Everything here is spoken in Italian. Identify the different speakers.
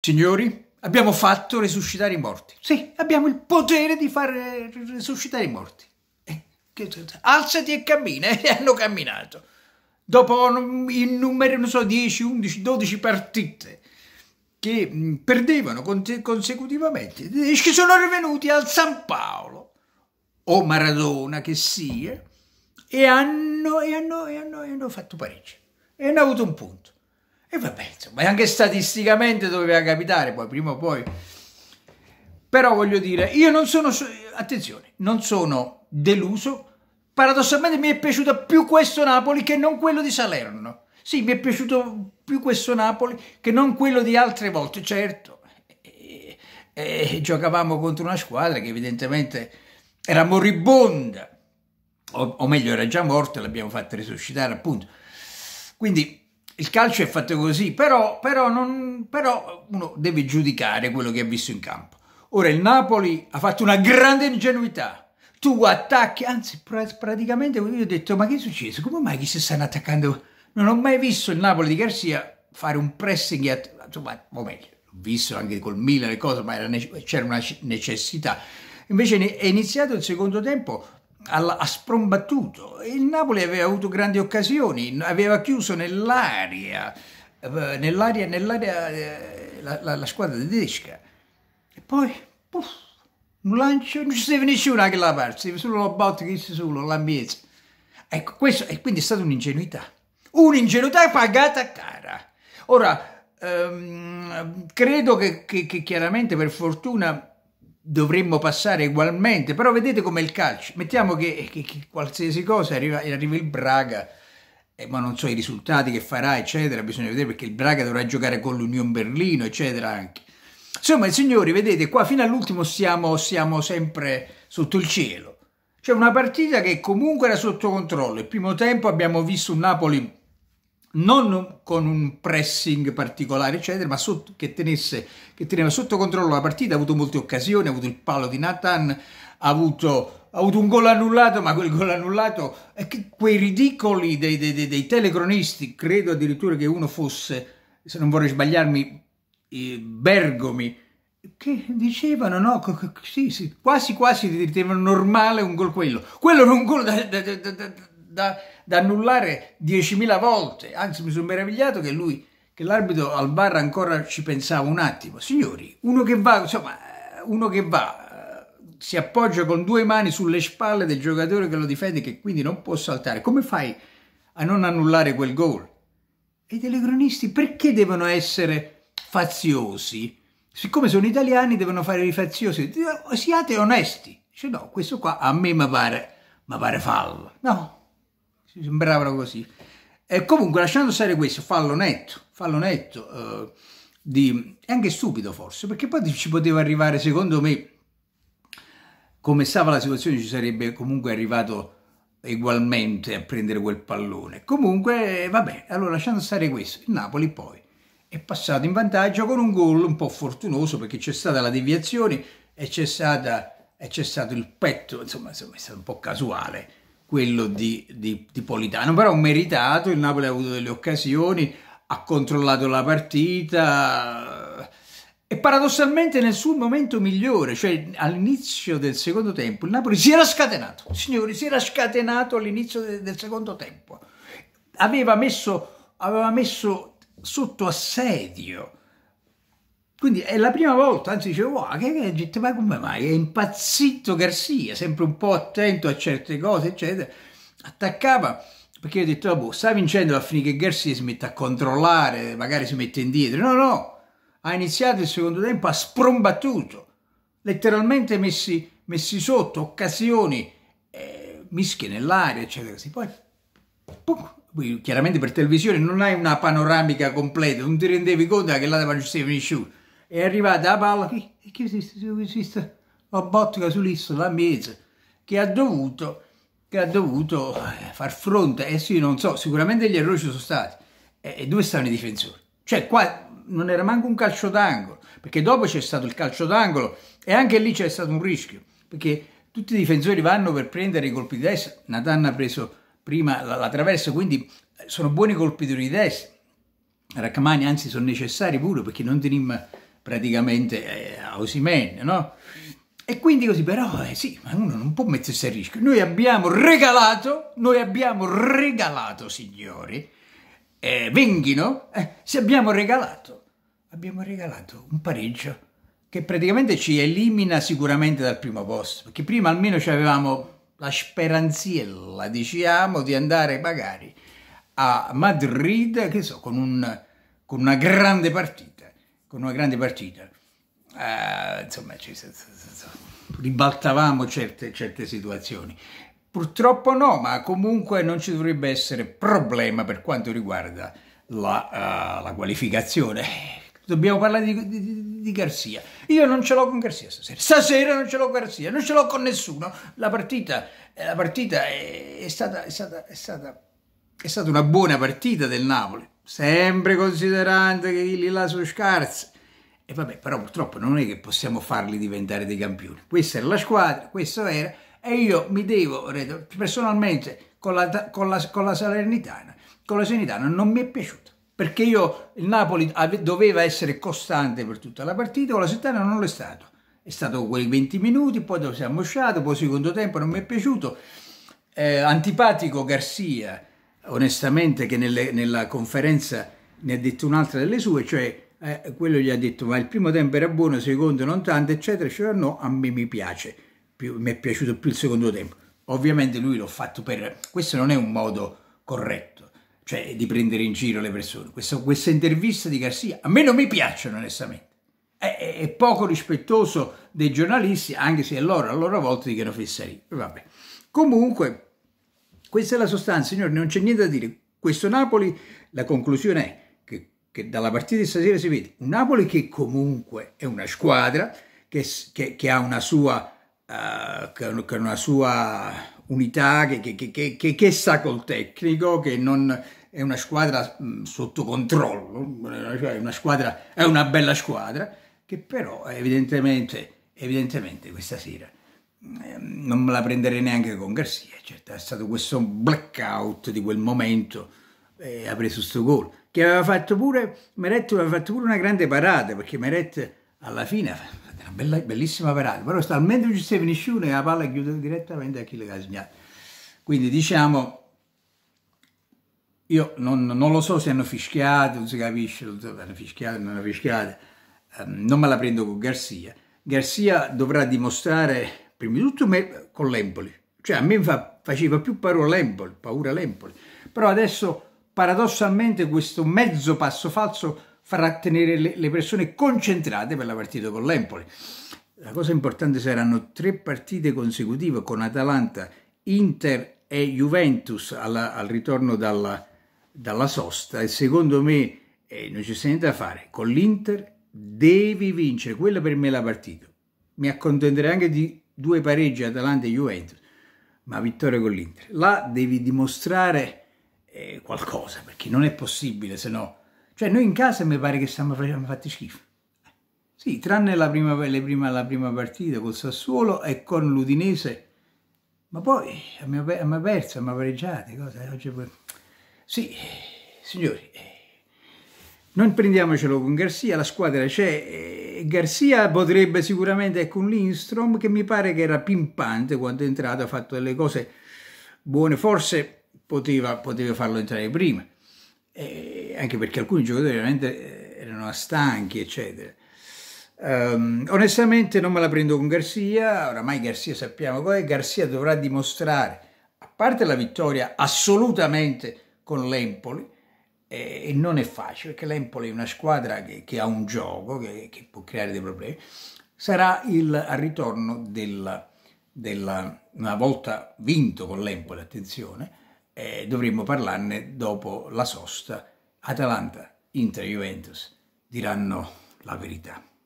Speaker 1: Signori, abbiamo fatto resuscitare i morti. Sì, abbiamo il potere di far eh, resuscitare i morti. Eh, alzati e cammina, e hanno camminato. Dopo innumerevoli, non so, 10, 11, 12 partite che mm, perdevano consecutivamente, eh, ci sono rivenuti al San Paolo o Maradona che sia e hanno, e hanno, e hanno, e hanno fatto pareggio e hanno avuto un punto. E vabbè, insomma, anche statisticamente doveva capitare, poi prima o poi. Però voglio dire, io non sono, attenzione, non sono deluso. Paradossalmente mi è piaciuto più questo Napoli che non quello di Salerno. Sì, mi è piaciuto più questo Napoli che non quello di altre volte, certo. E, e, giocavamo contro una squadra che evidentemente era moribonda, o, o meglio era già morta, l'abbiamo fatta risuscitare appunto. Quindi il calcio è fatto così, però, però, non, però uno deve giudicare quello che ha visto in campo. Ora il Napoli ha fatto una grande ingenuità tu attacchi, anzi praticamente io ho detto ma che è successo? Come mai che si stanno attaccando? Non ho mai visto il Napoli di Garcia fare un pressing, insomma, o meglio, l'ho visto anche col Milan e cose, ma c'era una necessità. Invece è iniziato il secondo tempo ha sprombattuto. Il Napoli aveva avuto grandi occasioni, aveva chiuso nell'aria, eh, nell'aria, nell'aria eh, la, la, la, squadra tedesca. E poi, puff, un lancio, non ci stava una che la parte, solo la botte che si solo, l'ambiente. Ecco, questo è quindi stata un'ingenuità. Un'ingenuità pagata cara. Ora, ehm, credo che, che, che chiaramente per fortuna dovremmo passare ugualmente, però vedete come il calcio, mettiamo che, che, che qualsiasi cosa arriva, arriva il Braga, eh, ma non so i risultati che farà, eccetera, bisogna vedere perché il Braga dovrà giocare con l'Union Berlino, eccetera, anche. Insomma, signori, vedete, qua fino all'ultimo siamo, siamo sempre sotto il cielo. C'è una partita che comunque era sotto controllo. Il primo tempo abbiamo visto un Napoli non con un pressing particolare, eccetera, ma sotto, che, tenesse, che teneva sotto controllo la partita, ha avuto molte occasioni, ha avuto il palo di Nathan, ha avuto, ha avuto un gol annullato, ma quel gol annullato, quei ridicoli dei, dei, dei, dei, telecronisti, credo addirittura che uno fosse, se non vorrei sbagliarmi, Bergomi, che dicevano no, sì, sì, quasi quasi ritenevano normale un gol quello. Quello era un gol da, da, da, da, da annullare 10.000 volte. Anzi, mi sono meravigliato che lui, che l'arbitro al bar ancora ci pensava un attimo. Signori, uno che va, insomma, uno che va eh, si appoggia con due mani sulle spalle del giocatore che lo difende, che quindi non può saltare. Come fai a non annullare quel gol? E i telecronisti perché devono essere faziosi? Siccome sono italiani, devono fare i faziosi. Siate onesti. Dice, no, questo qua a me mi pare, mi pare fallo. No, ci sembravano così. E comunque, lasciando stare questo, fallo netto, fallo netto, eh, di, è anche stupido forse, perché poi ci poteva arrivare, secondo me, come stava la situazione, ci sarebbe comunque arrivato ugualmente a prendere quel pallone. Comunque, eh, vabbè, allora lasciando stare questo, il Napoli poi è passato in vantaggio con un gol un po' fortunoso perché c'è stata la deviazione e c'è, stato il petto, insomma, insomma è stato un po' casuale quello di, di, di Politano, però meritato, il Napoli ha avuto delle occasioni, ha controllato la partita eh, e paradossalmente nel suo momento migliore, cioè all'inizio del secondo tempo, il Napoli si era scatenato, signori, si era scatenato all'inizio de del secondo tempo, aveva messo, aveva messo sotto assedio quindi è la prima volta, anzi dicevo, wow, che, che, ma come mai? È impazzito Garcia, sempre un po' attento a certe cose, eccetera. Attaccava, perché ho detto, boh, sta vincendo alla fine che Garcia si mette a controllare, magari si mette indietro. No, no, ha iniziato il secondo tempo, ha sprombattuto, letteralmente messi, messi sotto, occasioni, eh, mischie nell'aria, eccetera. Poi, pum, chiaramente per televisione non hai una panoramica completa, non ti rendevi conto che là deve finisce uno è arrivata la palla che, che esiste la bottica sull'isola a mese che ha dovuto che ha dovuto eh, far fronte e eh sì non so sicuramente gli errori ci sono stati e, e dove stanno i difensori cioè qua non era manco un calcio d'angolo perché dopo c'è stato il calcio d'angolo e anche lì c'è stato un rischio perché tutti i difensori vanno per prendere i colpi di destra Natan ha preso prima la, la traversa quindi eh, sono buoni colpi di destra Raccamani anzi sono necessari pure perché non teniamo praticamente eh, a Osimen, no? E quindi così, però, eh, sì, ma uno non può mettersi a rischio. Noi abbiamo regalato, noi abbiamo regalato, signori, eh, venghino, eh, se abbiamo regalato, abbiamo regalato un pareggio che praticamente ci elimina sicuramente dal primo posto, perché prima almeno avevamo la speranziella, diciamo, di andare magari a Madrid, che so, con, un, con una grande partita con una grande partita. Uh, insomma, ci, ribaltavamo certe, certe situazioni. Purtroppo no, ma comunque non ci dovrebbe essere problema per quanto riguarda la, uh, la qualificazione. Dobbiamo parlare di, di, di, Garzia. Io non ce l'ho con Garzia stasera. Stasera non ce l'ho con Garzia, non ce l'ho con nessuno. La partita, eh, la partita è, è, stata, è, stata, è, stata, è stata una buona partita del Napoli sempre considerando che lì là sono scarsi. E vabbè, però purtroppo non è che possiamo farli diventare dei campioni. Questa era la squadra, questo era, e io mi devo, personalmente, con la, con la, con la Salernitana, con la Sanitana non mi è piaciuta. Perché io, il Napoli doveva essere costante per tutta la partita, con la Sanitana non lo è stato. È stato quei 20 minuti, poi siamo usciati, poi secondo tempo non mi è piaciuto. Eh, antipatico Garcia, onestamente che nelle, nella conferenza ne ha detto un'altra delle sue, cioè eh, quello gli ha detto ma il primo tempo era buono, il secondo non tanto, eccetera, eccetera, no, a me mi piace, più, mi è piaciuto più il secondo tempo. Ovviamente lui l'ha fatto per... questo non è un modo corretto, cioè di prendere in giro le persone. Questa, questa intervista di Garcia a me non mi piacciono onestamente. È, è, poco rispettoso dei giornalisti, anche se è loro a loro volta dicono fesserie. Vabbè. Comunque questa è la sostanza, signore, non c'è niente da dire. Questo Napoli, la conclusione è che, che dalla partita di stasera si vede un Napoli che comunque è una squadra che, che, che ha una sua, uh, una sua unità, che, sa col tecnico, che non, è una squadra mh, mm, sotto controllo, cioè una squadra, è una bella squadra, che però evidentemente, evidentemente questa sera Ehm, non me la prenderei neanche con Garcia, certo, è stato questo blackout di quel momento eh, ha preso questo gol, che aveva fatto pure, Meret aveva fatto pure una grande parata, perché Meret alla fine ha fatto una bella, bellissima parata, però sta almeno ci si sei finisciuto e la palla chiusa direttamente a chi le ha segnato. Quindi diciamo, io non, non, lo so se hanno fischiato, non si capisce, non so, hanno fischiato, non hanno fischiato, ehm, non me la prendo con Garcia. Garcia dovrà dimostrare prima di tutto me, con l'Empoli, cioè a me fa, faceva più paura l'Empoli, paura l'Empoli, però adesso paradossalmente questo mezzo passo falso farà tenere le, le persone concentrate per la partita con l'Empoli. La cosa importante saranno tre partite consecutive con Atalanta, Inter e Juventus alla, al ritorno dalla, dalla, sosta e secondo me eh, non ci sta niente da fare. Con l'Inter devi vincere, quella per me è la partita. Mi accontenterei anche di due pareggi Atalanta e Juventus, ma vittoria con l'Inter. Là devi dimostrare eh, qualcosa, perché non è possibile, se no... Cioè, noi in casa mi pare che stiamo facendo fatti schifo. Sì, tranne la prima, prima, la prima partita col Sassuolo e con l'Udinese, ma poi abbiamo, abbiamo perso, abbiamo pareggiato, cosa? Oggi poi... Sì, signori... Eh, non prendiamocelo con Garcia, la squadra c'è. Eh, Garcia potrebbe sicuramente, ecco un Lindstrom che mi pare che era pimpante quando è entrato, ha fatto delle cose buone, forse poteva, poteva farlo entrare prima, eh, anche perché alcuni giocatori veramente eh, erano stanchi, eccetera. Um, onestamente non me la prendo con Garcia, oramai Garcia sappiamo cosa è, Garcia dovrà dimostrare, a parte la vittoria assolutamente con l'Empoli, e non è facile perché l'Empoli è una squadra che, che ha un gioco che, che, può creare dei problemi sarà il ritorno del, della, una volta vinto con l'Empoli attenzione eh, dovremmo parlarne dopo la sosta Atalanta Inter Juventus diranno la verità